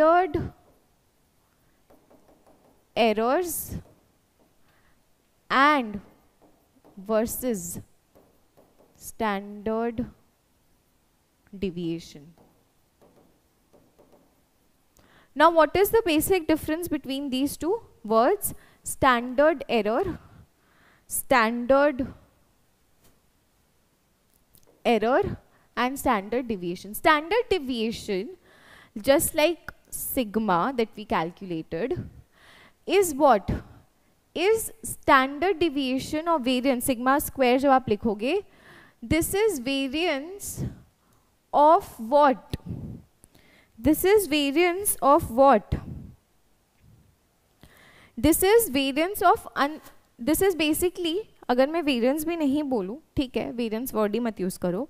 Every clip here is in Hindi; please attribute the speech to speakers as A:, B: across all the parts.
A: Standard errors and versus standard deviation. Now what is the basic difference between these two words? Standard error, standard error and standard deviation. Standard deviation just like sigma that we calculated is what? Is standard deviation or variance, sigma square jab aap likhoge this is variance of what? This is variance of what? This is variance of un this is basically अगर मैं वेरियंस भी नहीं बोलूँ ठीक है वेरियंस वर्ड ही मत यूज़ करो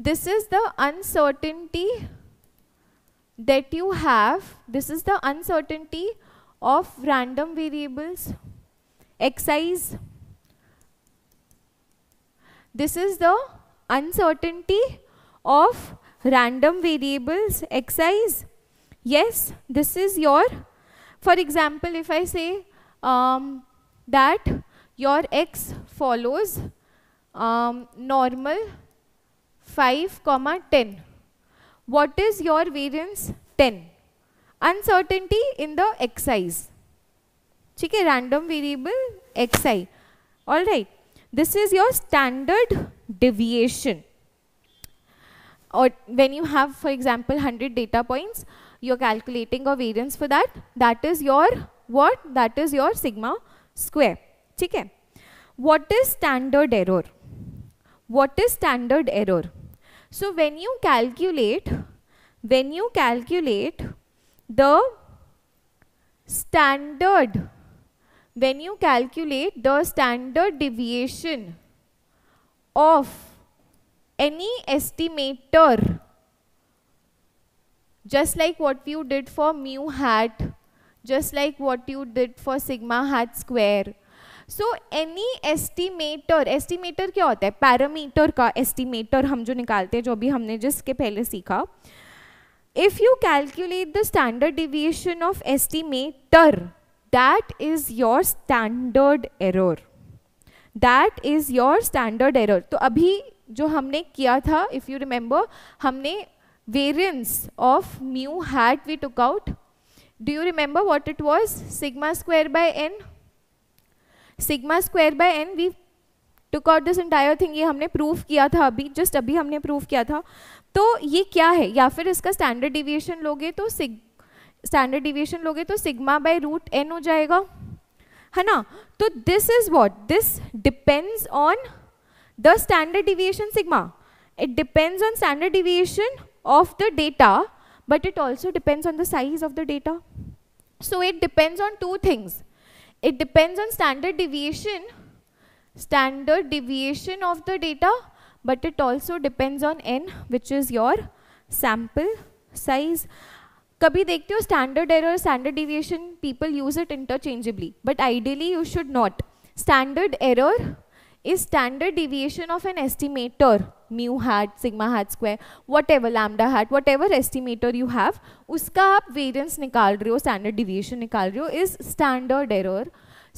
A: this is the uncertainty that you have, this is the uncertainty of random variables, excise. This is the uncertainty of random variables, excise. Yes, this is your, for example, if I say um, that your x follows um, normal 5 comma 10 what is your variance? 10. Uncertainty in the xi's ठीक है random variable xi. All right. This is your standard deviation. Or when you have, for example, 100 data points, you're calculating a variance for that. That is your what? That is your sigma square. Okay. What is standard error? What is standard error? So when you calculate, when you calculate the standard, when you calculate the standard deviation of any estimator, just like what you did for mu hat, just like what you did for sigma hat square, so any estimator estimator क्या होता है पैरामीटर का एस्टिमेटर हम जो निकालते हैं जो अभी हमने जिसके पहले सीखा if you calculate the standard deviation of estimator that is your standard error that is your standard error तो अभी जो हमने किया था इफ यू रिमेंबर हमने variance of mu hat we took out do you remember what it was sigma square by n sigma square by n we took out this entire thing ये हमने प्रूफ किया था अभी जस्ट अभी हमने प्रूफ किया था तो ये क्या है या फिर इसका स्टैंडर्ड डिविएशन लोगे तो सिग स्टैंडर्ड डिविएशन लोगे तो सिग्मा बाय रूट एन हो जाएगा है ना तो this is what this depends on the standard deviation sigma it depends on standard deviation of the data but it also depends on the size of the data so it depends on two things it depends on standard deviation standard deviation of the data but it also depends on n which is your sample size कभी देखते हो standard error standard deviation people use it interchangeably but ideally you should not standard error is standard deviation of an estimator mu hat sigma hat square whatever lambda hat whatever estimator you have uska aap variance nikal rahe ho standard deviation nikal rahe ho is standard error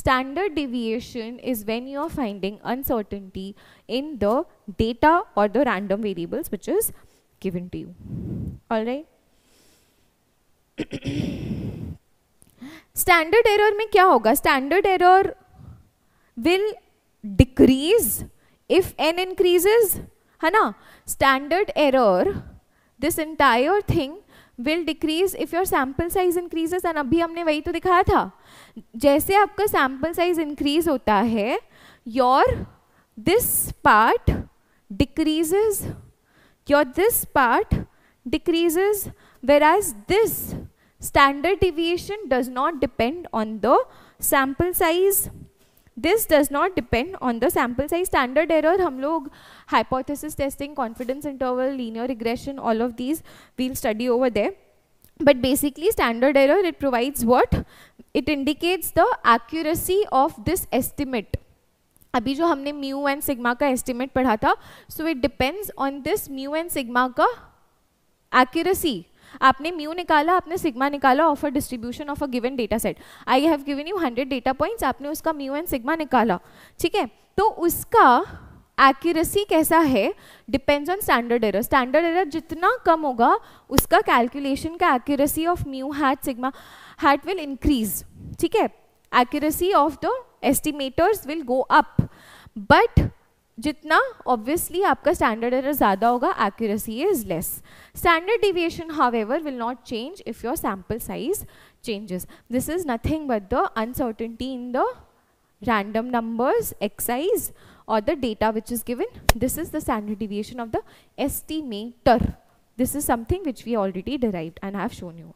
A: standard deviation is when you are finding uncertainty in the data or the random variables which is given to you all right standard error में क्या होगा standard error will decrease if n increases है ना standard error this entire thing will decrease if your sample size increases and अभी हमने वही तो दिखाया था जैसे आपका सैम्पल साइज इंक्रीज होता है your this part decreases your this part decreases whereas this standard deviation does not depend on the sample size this does not depend on the sample size standard error हम लोग hypothesis testing confidence interval linear regression all of these we'll study over they but basically standard error it provides what it indicates the accuracy of this estimate अभी जो हमने म्यू एंड सिग्मा का एस्टिमेट पढ़ा था so it depends on this mu and sigma का एक्यूरेसी आपने म्यू निकाला आपने सिग्मा निकाला of a distribution of a given data set I have given you hundred data points आपने उसका म्यू एंड सिग्मा निकाला ठीक है तो उसका एक्यूरेसी कैसा है depends on standard error standard error जितना कम होगा उसका कैलकुलेशन का accuracy of mu hat sigma hat will increase ठीक है accuracy of the estimators will go up but जितना ऑब्वियसली आपका स्टैंडर्ड एरर ज़्यादा होगा accuracy is less standard deviation however will not change if your sample size changes this is nothing but the uncertainty in the random numbers excise और the data which is given this is the standard deviation of the estimator this is something which we already derive and have shown you